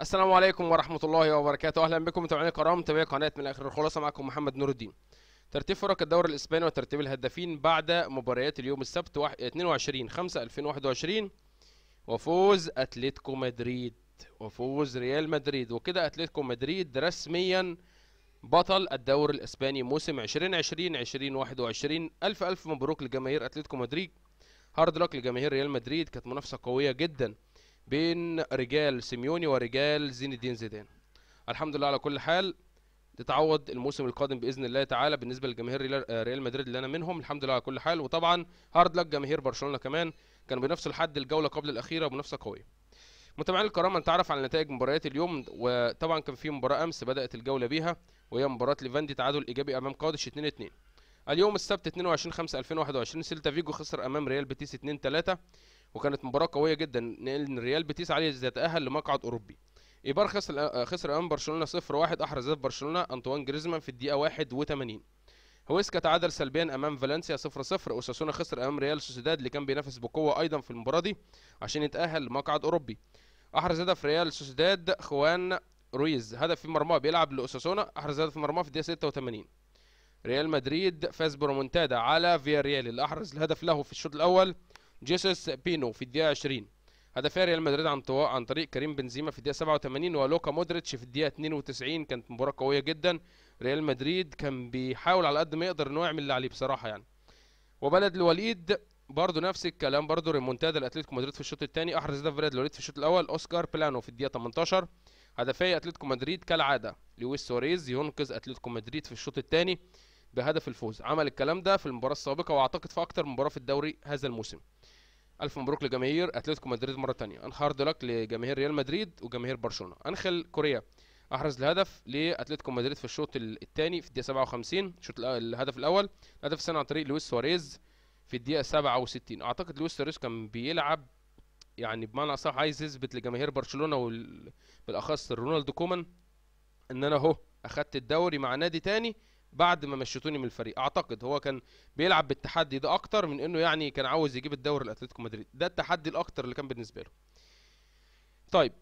السلام عليكم ورحمة الله وبركاته أهلا بكم متابعينا الكرام متابعي قناة من آخر الخلاصة معكم محمد نور الدين ترتيب فرق الدوري الإسباني وترتيب الهدافين بعد مباريات اليوم السبت 22 5 2021 وفوز أتلتيكو مدريد وفوز ريال مدريد وكده أتلتيكو مدريد رسميا بطل الدوري الإسباني موسم 2020 2021 ألف ألف مبروك لجماهير أتلتيكو مدريد هارد لوك لجماهير ريال مدريد كانت منافسة قوية جدا بين رجال سيميوني ورجال زين الدين زيدان الحمد لله على كل حال تتعوض الموسم القادم باذن الله تعالى بالنسبه لجماهير آه، ريال مدريد اللي انا منهم الحمد لله على كل حال وطبعا هارد لك جماهير برشلونه كمان كانوا بنفس الحد الجوله قبل الاخيره منافسه قويه متابعينا الكرام نتعرف على نتائج مباريات اليوم وطبعا كان في مباراه امس بدات الجوله بيها وهي مباراه ليفاندي تعادل ايجابي امام قادش 2 2 اليوم السبت 22 5 2021 سيلتا فيجو خسر امام ريال بيتيس 2 3 وكانت مباراه قويه جدا لان ريال بيتيس عايز يتاهل لمقعد اوروبي ايبار خسر آه، خسر امام برشلونه 0 1 احرز هدف برشلونه انطوان جريزمان في الدقيقه 81 هويسكا تعادل سلبيا امام فالنسيا 0 0 اوساسونا خسر امام ريال سوسيداد اللي كان بينافس بقوه ايضا في المباراه دي عشان يتاهل لمقعد اوروبي احرز هدف ريال سوسيداد خوان رويز هدف في مرماه بيلعب لاوساسونا احرز هدف في مرماه في الدقيقه 86 ريال مدريد فاز برومونتادا على فياريال اللي احرز الهدف له في الشوط الاول جيسوس بينو في الدقيقه 20 هدف ريال مدريد عن عن طريق كريم بنزيما في الدقيقه 87 ولوكا مودريتش في الدقيقه 92 كانت مباراه قويه جدا ريال مدريد كان بيحاول على قد ما يقدر انه يعمل اللي عليه بصراحه يعني وبلد الوليد برضه نفس الكلام برضه ريمونتادا لاتلتيكو مدريد في الشوط الثاني احرز هدف بلد الوليد في الشوط الاول اوسكار بلانو في الدقيقه 18 هدفي اتلتيكو مدريد كالعاده لويس سواريز ينقذ اتلتيكو مدريد في الشوط الثاني بهدف الفوز عمل الكلام ده في المباراه السابقه واعتقد في اكتر من مباراه في الدوري هذا الموسم الف مبروك لجماهير اتلتيكو مدريد مره ثانيه ان هارد لك لجماهير ريال مدريد وجماهير برشلونه انخل كوريا احرز الهدف لاتلتيكو مدريد في الشوط الثاني في الدقيقه 57 الشوط الهدف الاول الهدف الثاني عن طريق لويس سواريز في الدقيقه 67 اعتقد لويس سواريز كان بيلعب يعني بمعنى اصح عايز يثبت لجماهير برشلونه وبالاخص رونالدو كومان ان انا اهو اخدت الدوري مع نادي تاني بعد ما مشيتوني من الفريق اعتقد هو كان بيلعب بالتحدي ده اكتر من انه يعني كان عاوز يجيب الدوري لاتلتيكو مدريد ده التحدي الاكتر اللي كان بالنسبه له طيب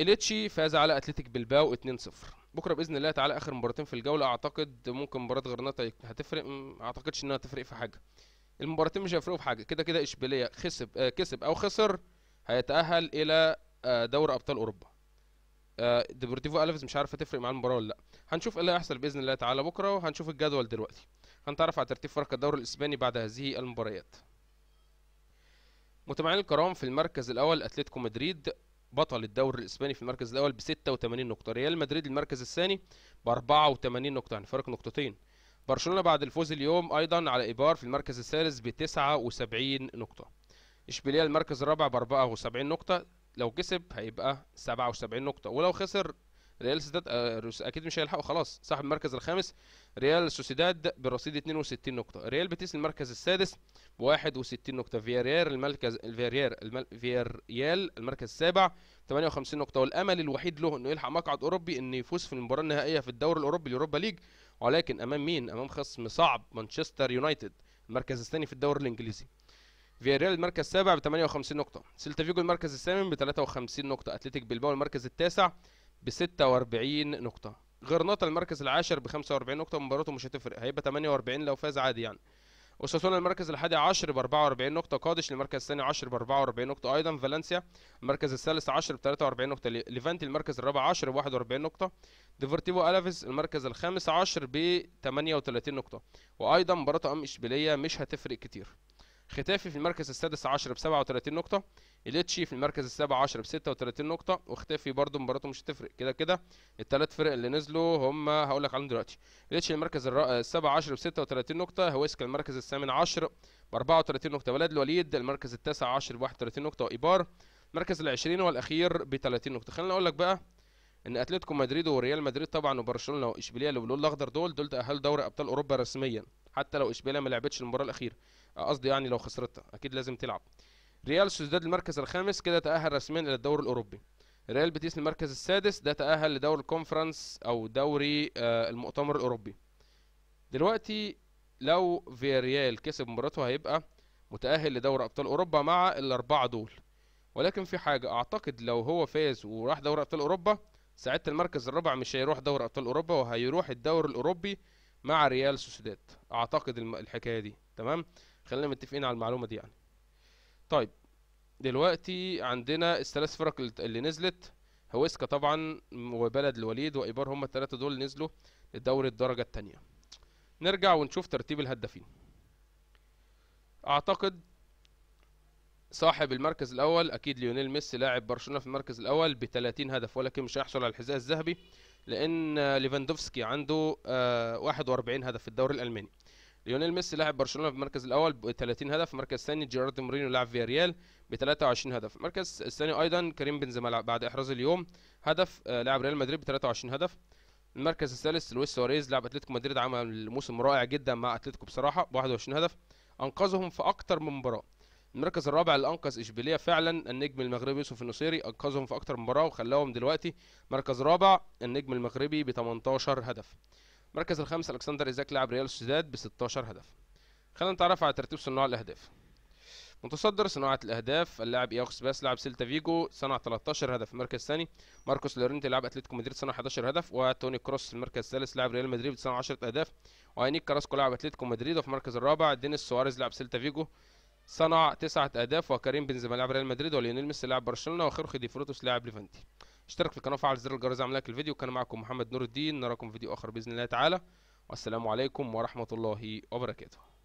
اليتشي فاز على اتلتيك بلباو 2-0 بكره باذن الله تعالى اخر مباراتين في الجوله اعتقد ممكن مباراه غرناطه هتفرق ما اعتقدش انها تفرق في حاجه المباراتين مش هيفرقوا في حاجه كده كده اشبيليه خسب آه كسب او خسر هيتاهل الى آه دوري ابطال اوروبا آه، ديبورتيفو الفيز مش عارفه تفرق مع المباراه ولا لا هنشوف ايه اللي هيحصل باذن الله تعالى بكره وهنشوف الجدول دلوقتي هنتعرف على ترتيب فرق الدوري الاسباني بعد هذه المباريات متابعين الكرام في المركز الاول اتلتيكو مدريد بطل الدوري الاسباني في المركز الاول ب 86 نقطه ريال مدريد المركز الثاني ب 84 نقطه يعني فرق نقطتين برشلونه بعد الفوز اليوم ايضا على ايبار في المركز الثالث ب 79 نقطه اشبيليه المركز الرابع ب 74 نقطه لو كسب هيبقى 77 نقطة ولو خسر ريال سوسيداد آه، اكيد مش هيلحقه خلاص صاحب المركز الخامس ريال سوسيداد برصيد 62 نقطة ريال بيتيس المركز السادس ب 61 نقطة فياريال المركز الفياريال المل... فياريال المركز السابع 58 نقطة والامل الوحيد له انه يلحق مقعد اوروبي انه يفوز في المباراة النهائية في الدوري الاوروبي اليوروبا ليج ولكن امام مين؟ امام خصم صعب مانشستر يونايتد المركز الثاني في الدوري الانجليزي فياريال المركز السابع ب 58 نقطة، سيلتا فيجو المركز الثامن ب 53 نقطة، أتلتيك بلباو المركز التاسع ب 46 نقطة، غرناطة المركز العاشر ب 45 نقطة مباراته مش هتفرق هيبقى 48 لو فاز عادي يعني. اوساسونا المركز الحادي عشر ب 44 نقطة، قادش المركز الثاني عشر ب 44 نقطة، أيضا فالنسيا المركز الثالث عشر ب 43 نقطة، ليفانتي المركز الرابع عشر ب 41 نقطة، ديفورتيفو ألافيز المركز الخامس عشر ب 38 نقطة، وأيضا مباراة أم إشبيلية مش هتفرق كتير. ختافي في المركز السادس عشر ب 37 نقطة اليتشي في المركز السابع عشر ب 36 نقطة وختافي برضه مباراته مش هتفرق كده كده الثلاث فرق اللي نزلوا هم هقول لك عليهم دلوقتي اليتشي المركز السابع عشر ب 36 نقطة هويسكا المركز الثامن عشر ب 34 نقطة ولاد الوليد المركز التاسع عشر ب 31 نقطة وإيبار المركز ال هو الأخير ب 30 نقطة خليني أقول لك بقى ان اتلتيكو مدريد وريال مدريد طبعا وبرشلونه واشبيليه اللي باللون الاخضر دول دول تاهلوا دوري ابطال اوروبا رسميا حتى لو اشبيليه ما لعبتش المباراه الاخيره قصدي يعني لو خسرتها اكيد لازم تلعب ريال سوسداد المركز الخامس كده تأهل رسميا الى الدوري الاوروبي ريال بيتيس المركز السادس ده تأهل لدوري الكونفرنس او دوري آه المؤتمر الاوروبي دلوقتي لو فياريال كسب مباراته هيبقى متأهل لدوري ابطال اوروبا مع الاربعة دول ولكن في حاجة اعتقد لو هو فاز وراح دوري ابطال اوروبا ساعتها المركز الرابع مش هيروح دوري ابطال اوروبا وهيروح الدوري الاوروبي مع ريال سوسيداد اعتقد الحكاية دي تمام خلينا متفقين على المعلومة دي يعني طيب دلوقتي عندنا الثلاث فرق اللي نزلت هويسكا طبعا وبلد الوليد وإيبار هما الثلاثة دول نزلوا لدوري الدرجة التانية نرجع ونشوف ترتيب الهدافين أعتقد صاحب المركز الأول أكيد ليونيل ميسي لاعب برشلونة في المركز الأول ب 30 هدف ولكن مش هيحصل على الحذاء الذهبي لأن ليفاندوفسكي عنده 41 آه، هدف في الدوري الألماني ليونيل ميسي لاعب برشلونه في المركز الاول ب 30 هدف المركز الثاني جيرارد مورينيو لاعب في ريال ب 23 هدف المركز الثاني ايضا كريم بنزيما بعد احراز اليوم هدف آه، لاعب ريال مدريد ب 23 هدف المركز الثالث لويس سواريز لاعب اتلتيكو مدريد عمل موسم رائع جدا مع اتلتيكو بصراحه ب 21 هدف انقذهم في اكتر من مباراه المركز الرابع اللي انقذ اشبيليه فعلا النجم المغربي يوسف النصيري انقذهم في اكتر من مباراه وخلاهم دلوقتي مركز رابع النجم المغربي ب 18 هدف المركز الخامس الكسندر ايزاك لاعب ريال سوسيداد ب 16 هدف خلينا نتعرف على ترتيب صناع الاهداف متصدر صناعة الأهداف اللاعب ياخس باس لاعب سيلتا فيجو صنع 13 هدف في المركز الثاني ماركوس لورينتي لاعب أتلتيكو مدريد صنع 11 هدف وتوني كروس في المركز الثالث لاعب ريال مدريد صنع 10 أهداف وأينيك كراسكو لاعب أتلتيكو مدريد وفي المركز الرابع دينيس سواريز لاعب سيلتا فيجو صنع 9 أهداف وكريم بنزيما لاعب ريال مدريد وليونيل ميسي لاعب برشلونة وخيرخي دي فروتوس لاعب ليفانتي اشترك في القناه وفعل زر الجرس اعمل لايك للفيديو كان معكم محمد نور الدين نراكم في فيديو اخر باذن الله تعالى والسلام عليكم ورحمه الله وبركاته